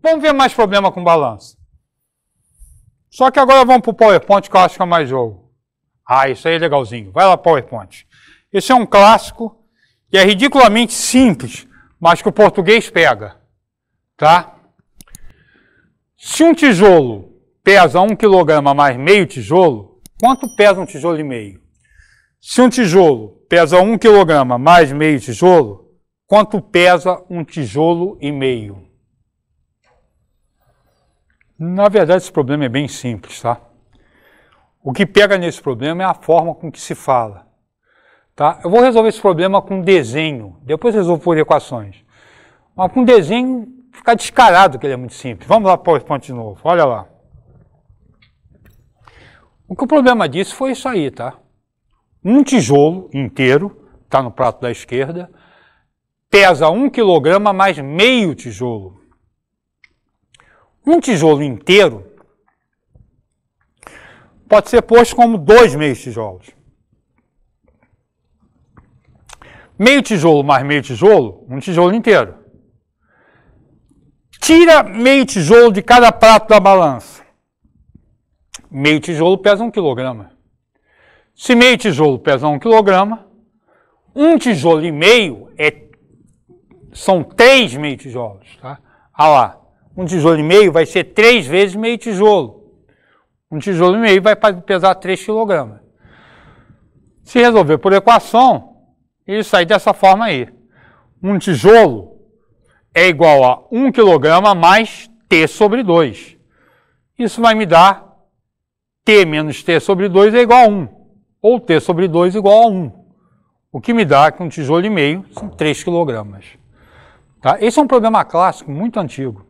Vamos ver mais problema com balanço. Só que agora vamos para o PowerPoint, que eu acho que é mais jogo. Ah, isso aí é legalzinho. Vai lá, PowerPoint. Esse é um clássico que é ridiculamente simples, mas que o português pega. Tá? Se um tijolo pesa um quilograma mais meio tijolo, quanto pesa um tijolo e meio? Se um tijolo pesa um quilograma mais meio tijolo, quanto pesa um tijolo e meio? Na verdade, esse problema é bem simples, tá? O que pega nesse problema é a forma com que se fala. Tá? Eu vou resolver esse problema com desenho, depois resolvo por equações. Mas com desenho fica descarado que ele é muito simples. Vamos lá para o ponto de novo, olha lá. O que o problema disse foi isso aí, tá? Um tijolo inteiro, está no prato da esquerda, pesa um quilograma mais meio tijolo, um tijolo inteiro pode ser posto como dois meios tijolos. Meio tijolo mais meio tijolo, um tijolo inteiro. Tira meio tijolo de cada prato da balança. Meio tijolo pesa um quilograma. Se meio tijolo pesa um quilograma, um tijolo e meio é, são três meio tijolos. Tá? Ah lá, um tijolo e meio vai ser três vezes meio tijolo. Um tijolo e meio vai pesar 3 kg. Se resolver por equação, ele sai dessa forma aí. Um tijolo é igual a 1 kg mais T sobre 2. Isso vai me dar T menos T sobre 2 é igual a 1. Ou T sobre 2 igual a 1. O que me dá que um tijolo e meio são 3 kg. Tá? Esse é um problema clássico, muito antigo.